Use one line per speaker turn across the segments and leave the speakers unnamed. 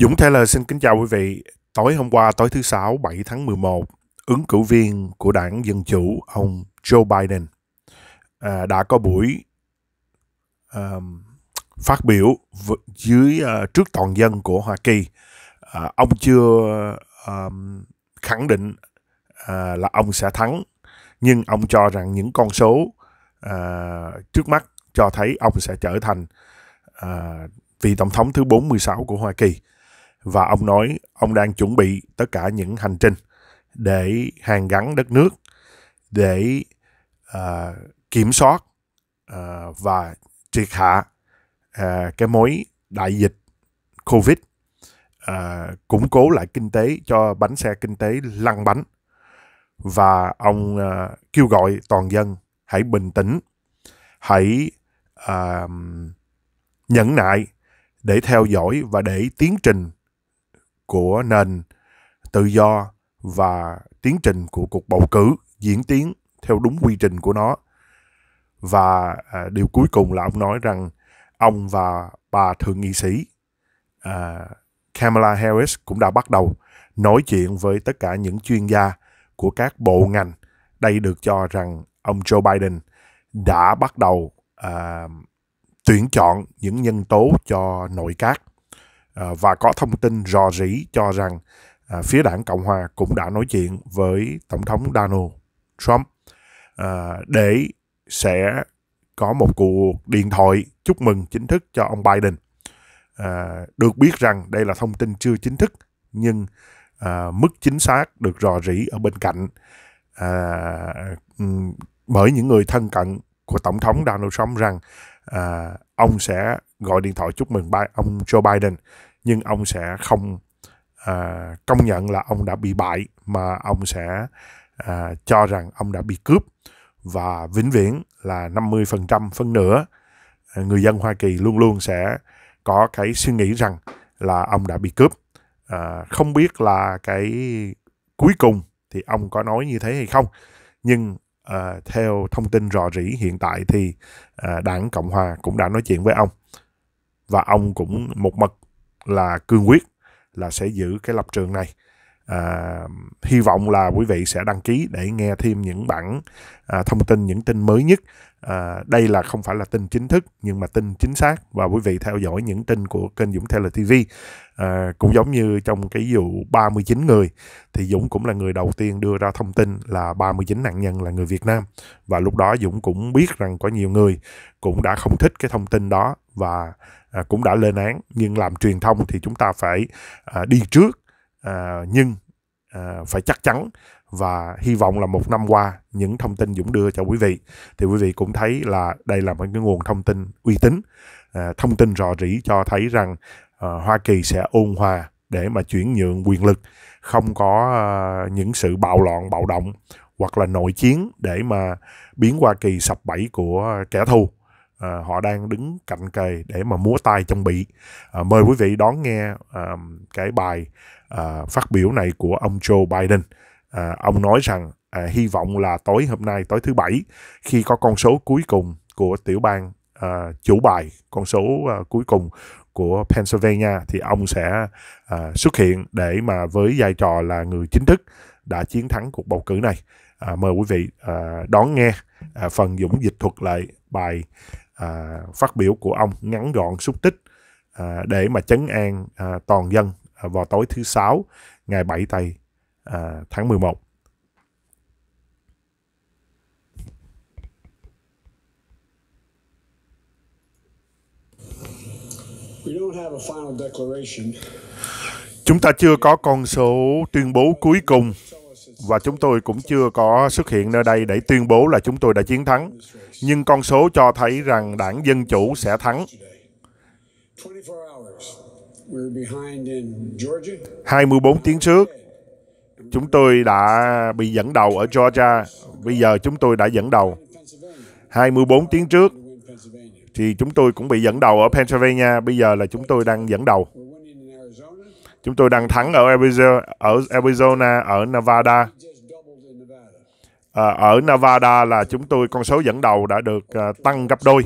Dũng Taylor xin kính chào quý vị. Tối hôm qua, tối thứ Sáu 7 tháng 11, ứng cử viên của đảng Dân Chủ, ông Joe Biden, à, đã có buổi à, phát biểu dưới à, trước toàn dân của Hoa Kỳ. À, ông chưa à, khẳng định à, là ông sẽ thắng, nhưng ông cho rằng những con số à, trước mắt cho thấy ông sẽ trở thành à, vị tổng thống thứ 46 của Hoa Kỳ và ông nói ông đang chuẩn bị tất cả những hành trình để hàn gắn đất nước để uh, kiểm soát uh, và triệt hạ uh, cái mối đại dịch covid uh, củng cố lại kinh tế cho bánh xe kinh tế lăn bánh và ông uh, kêu gọi toàn dân hãy bình tĩnh hãy uh, nhẫn nại để theo dõi và để tiến trình của nền tự do và tiến trình của cuộc bầu cử diễn tiến theo đúng quy trình của nó và à, điều cuối cùng là ông nói rằng ông và bà thượng nghị sĩ à, Kamala Harris cũng đã bắt đầu nói chuyện với tất cả những chuyên gia của các bộ ngành đây được cho rằng ông Joe Biden đã bắt đầu à, tuyển chọn những nhân tố cho nội các Ờ, và có thông tin rò rỉ cho rằng à, phía đảng Cộng Hòa cũng đã nói chuyện với Tổng thống Donald Trump à, để sẽ có một cuộc điện thoại chúc mừng chính thức cho ông Biden. À, được biết rằng đây là thông tin chưa chính thức nhưng à, mức chính xác được rò rỉ ở bên cạnh à, bởi những người thân cận của Tổng thống Donald Trump rằng à, ông sẽ gọi điện thoại chúc mừng ông Joe Biden nhưng ông sẽ không à, công nhận là ông đã bị bại mà ông sẽ à, cho rằng ông đã bị cướp và vĩnh viễn là 50% phân nửa à, người dân Hoa Kỳ luôn luôn sẽ có cái suy nghĩ rằng là ông đã bị cướp à, không biết là cái cuối cùng thì ông có nói như thế hay không nhưng à, theo thông tin rò rỉ hiện tại thì à, đảng cộng hòa cũng đã nói chuyện với ông và ông cũng một mực là cương quyết là sẽ giữ cái lập trường này à, hy vọng là quý vị sẽ đăng ký để nghe thêm những bản à, thông tin những tin mới nhất à, đây là không phải là tin chính thức nhưng mà tin chính xác và quý vị theo dõi những tin của kênh Dũng Taylor TV à, cũng giống như trong cái vụ 39 người thì Dũng cũng là người đầu tiên đưa ra thông tin là 39 nạn nhân là người Việt Nam và lúc đó Dũng cũng biết rằng có nhiều người cũng đã không thích cái thông tin đó và À, cũng đã lên án nhưng làm truyền thông thì chúng ta phải à, đi trước à, nhưng phải chắc chắn và hy vọng là một năm qua những thông tin Dũng đưa cho quý vị thì quý vị cũng thấy là đây là một cái nguồn thông tin uy tín thông tin rò rỉ cho thấy rằng Hoa Kỳ sẽ ôn hòa để mà chuyển nhượng quyền lực không có những sự bạo loạn bạo động hoặc là nội chiến để mà biến Hoa Kỳ sập bẫy của kẻ thù à, họ đang đứng cạnh kề để mà múa tay trong bị à, mời quý vị đón nghe à, cái bài à, phát biểu này của ông Joe Biden à, ông nói rằng à, hy vọng là tối hôm nay tối thứ bảy khi có con số cuối cùng của tiểu bang à, chủ bài con số à, cuối cùng của Pennsylvania thì ông sẽ à, xuất hiện để mà với vai trò là người chính thức đã chiến thắng cuộc bầu cử này. À, mời quý vị à, đón nghe à, phần Dũng dịch thuật lại bài à, phát biểu của ông ngắn gọn xúc tích à, để mà chấn an à, toàn dân à, vào tối thứ sáu ngày 7 tây à, tháng 11. Chúng ta chưa có con số tuyên bố cuối cùng và chúng tôi cũng chưa có xuất hiện nơi đây để tuyên bố là chúng tôi đã chiến thắng. Nhưng con số cho thấy rằng đảng Dân Chủ sẽ thắng. 24 tiếng trước, chúng tôi đã bị dẫn đầu ở Georgia. Bây giờ chúng tôi đã dẫn đầu. 24 tiếng trước, thì chúng tôi cũng bị dẫn đầu ở Pennsylvania. Bây giờ là chúng tôi đang dẫn đầu. Chúng tôi đang thắng ở Arizona, ở Nevada. À, ở Nevada là chúng tôi con số dẫn đầu đã được uh, tăng gấp đôi.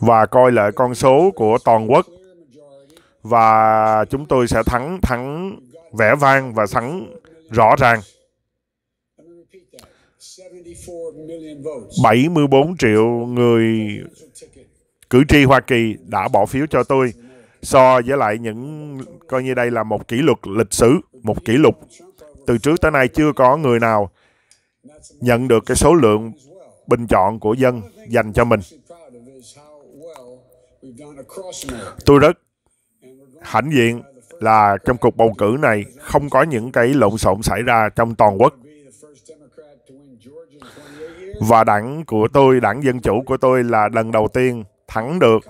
Và coi lại con số của toàn quốc và chúng tôi sẽ thắng thắng vẻ vang và thắng rõ ràng. 74 triệu người cử tri Hoa Kỳ đã bỏ phiếu cho tôi so với lại những coi như đây là một kỷ lục lịch sử, một kỷ lục. Từ trước tới nay chưa có người nào nhận được cái số lượng bình chọn của dân dành cho mình. Tôi rất hãnh diện là trong cuộc bầu cử này không có những cái lộn xộn xảy ra trong toàn quốc. Và đảng của tôi, đảng Dân Chủ của tôi là lần đầu tiên thắng được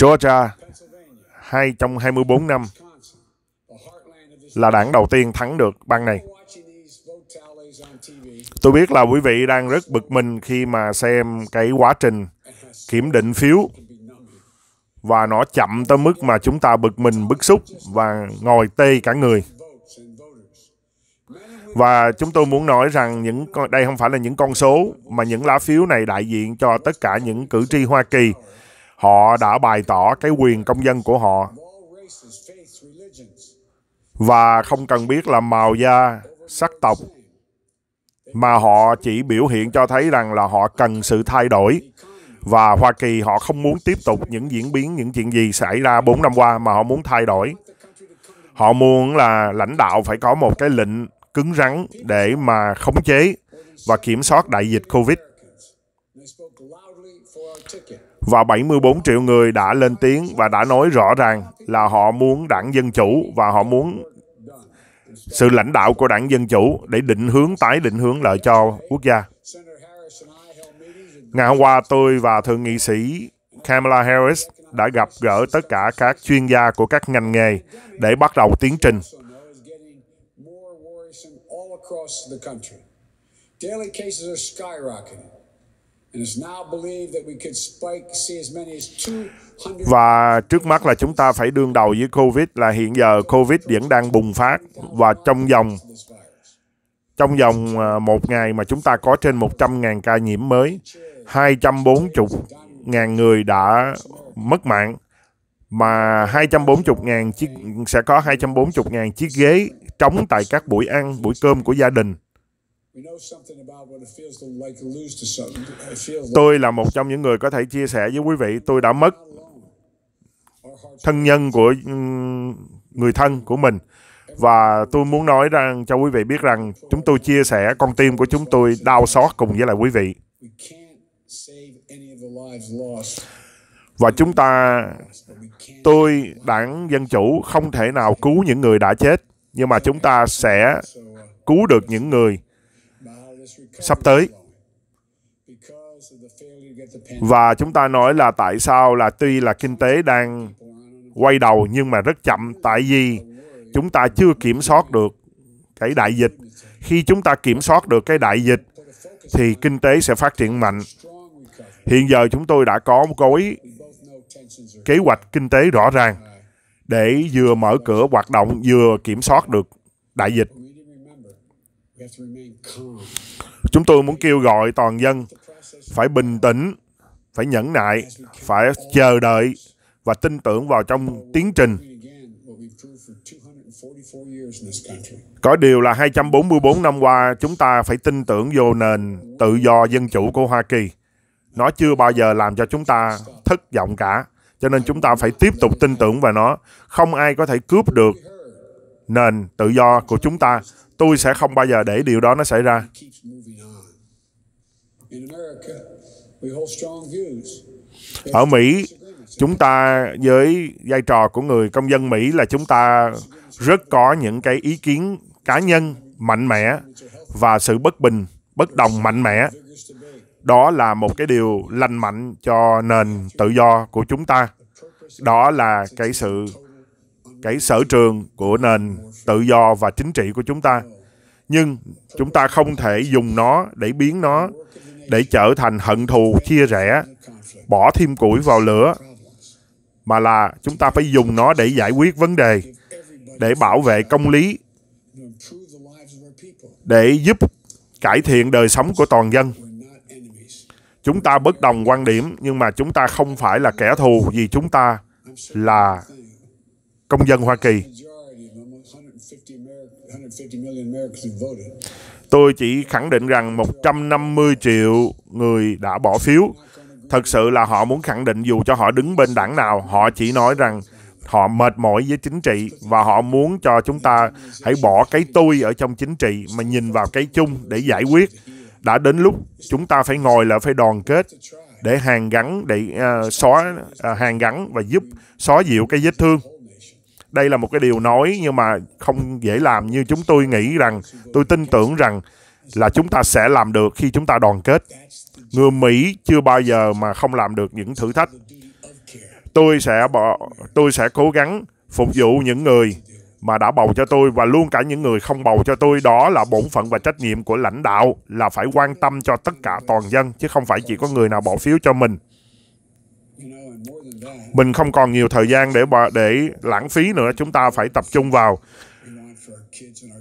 Georgia hai trong năm là đảng đầu tiên thắng được bang này. Tôi biết là quý vị đang rất bực mình khi mà xem cái quá trình kiểm định phiếu và nó chậm tới mức mà chúng ta bực mình bức xúc và ngồi tê cả người và chúng tôi muốn nói rằng những đây không phải là những con số mà những lá phiếu này đại diện cho tất cả những cử tri Hoa Kỳ. Họ đã bày tỏ cái quyền công dân của họ và không cần biết là màu da, sắc tộc mà họ chỉ biểu hiện cho thấy rằng là họ cần sự thay đổi và Hoa Kỳ họ không muốn tiếp tục những diễn biến những chuyện gì xảy ra 4 năm qua mà họ muốn thay đổi. Họ muốn là lãnh đạo phải có một cái lệnh cứng rắn để mà khống chế và kiểm soát đại dịch COVID. Và 74 triệu người đã lên tiếng và đã nói rõ ràng là họ muốn đảng Dân Chủ và họ muốn sự lãnh đạo của đảng Dân Chủ để định hướng, tái định hướng lợi cho quốc gia. Ngày hôm qua, tôi và Thượng nghị sĩ Kamala Harris đã gặp gỡ tất cả các chuyên gia của các ngành nghề để bắt đầu tiến trình comparison all across the country. Daily cases are skyrocketing. Và trước mắt là chúng ta phải đương đầu với Covid là hiện giờ Covid vẫn đang bùng phát và trong vòng trong vòng à, một ngày mà chúng ta có trên 100.000 ca nhiễm mới, 240.000 người đã mất mạng mà 240.000 chiếc sẽ có 240.000 chiếc ghế trống tại các buổi ăn, buổi cơm của gia đình. Tôi là một trong những người có thể chia sẻ với quý vị, tôi đã mất thân nhân của người thân của mình và tôi muốn nói rằng cho quý vị biết rằng chúng tôi chia sẻ con tim của chúng tôi đau xót cùng với lại quý vị và chúng ta tôi đảng dân chủ không thể nào cứu những người đã chết nhưng mà chúng ta sẽ cứu được những người sắp tới và chúng ta nói là tại sao là tuy là kinh tế đang quay đầu nhưng mà rất chậm tại vì chúng ta chưa kiểm soát được cái đại dịch khi chúng ta kiểm soát được cái đại dịch thì kinh tế sẽ phát triển mạnh hiện giờ chúng tôi đã có một gói kế hoạch kinh tế rõ ràng để vừa mở cửa hoạt động vừa kiểm soát được đại dịch. Chúng tôi muốn kêu gọi toàn dân phải bình tĩnh, phải nhẫn nại, phải chờ đợi và tin tưởng vào trong tiến trình. Có điều là 244 năm qua chúng ta phải tin tưởng vô nền tự do dân chủ của Hoa Kỳ. Nó chưa bao giờ làm cho chúng ta thất vọng cả. Cho nên chúng ta phải tiếp tục tin tưởng vào nó. Không ai có thể cướp được nền tự do của chúng ta. Tôi sẽ không bao giờ để điều đó nó xảy ra. Ở Mỹ, chúng ta với vai trò của người công dân Mỹ là chúng ta rất có những cái ý kiến cá nhân mạnh mẽ và sự bất bình, bất đồng mạnh mẽ đó là một cái điều lành mạnh cho nền tự do của chúng ta đó là cái sự cái sở trường của nền tự do và chính trị của chúng ta nhưng chúng ta không thể dùng nó để biến nó để trở thành hận thù chia rẽ bỏ thêm củi vào lửa mà là chúng ta phải dùng nó để giải quyết vấn đề để bảo vệ công lý để giúp cải thiện đời sống của toàn dân Chúng ta bất đồng quan điểm nhưng mà chúng ta không phải là kẻ thù vì chúng ta là công dân Hoa Kỳ. Tôi chỉ khẳng định rằng 150 triệu người đã bỏ phiếu. Thật sự là họ muốn khẳng định dù cho họ đứng bên đảng nào, họ chỉ nói rằng họ mệt mỏi với chính trị và họ muốn cho chúng ta hãy bỏ cái tôi ở trong chính trị mà nhìn vào cái chung để giải quyết đã đến lúc chúng ta phải ngồi là phải đoàn kết để hàn gắn để uh, xóa uh, hàn gắn và giúp xóa dịu cái vết thương đây là một cái điều nói nhưng mà không dễ làm như chúng tôi nghĩ rằng tôi tin tưởng rằng là chúng ta sẽ làm được khi chúng ta đoàn kết người mỹ chưa bao giờ mà không làm được những thử thách tôi sẽ bỏ tôi sẽ cố gắng phục vụ những người mà đã bầu cho tôi và luôn cả những người không bầu cho tôi đó là bổn phận và trách nhiệm của lãnh đạo là phải quan tâm cho tất cả toàn dân chứ không phải chỉ có người nào bỏ phiếu cho mình mình không còn nhiều thời gian để để lãng phí nữa chúng ta phải tập trung vào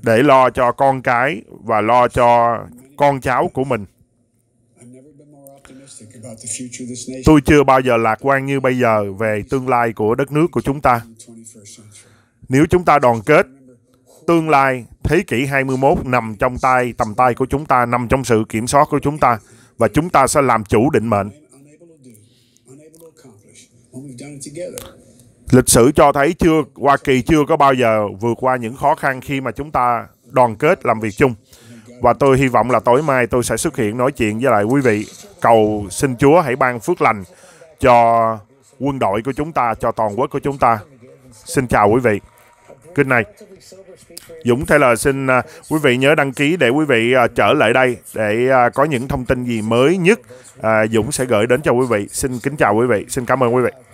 để lo cho con cái và lo cho con cháu của mình tôi chưa bao giờ lạc quan như bây giờ về tương lai của đất nước của chúng ta nếu chúng ta đoàn kết, tương lai thế kỷ 21 nằm trong tay tầm tay của chúng ta, nằm trong sự kiểm soát của chúng ta và chúng ta sẽ làm chủ định mệnh. Lịch sử cho thấy chưa Hoa Kỳ chưa có bao giờ vượt qua những khó khăn khi mà chúng ta đoàn kết làm việc chung. Và tôi hy vọng là tối mai tôi sẽ xuất hiện nói chuyện với lại quý vị. Cầu xin Chúa hãy ban phước lành cho quân đội của chúng ta, cho toàn quốc của chúng ta. Xin chào quý vị kênh này. Dũng Taylor xin à, quý vị nhớ đăng ký để quý vị à, trở lại đây để à, có những thông tin gì mới nhất Dũng sẽ gửi đến cho quý vị. Xin kính chào quý vị, xin cảm ơn quý vị.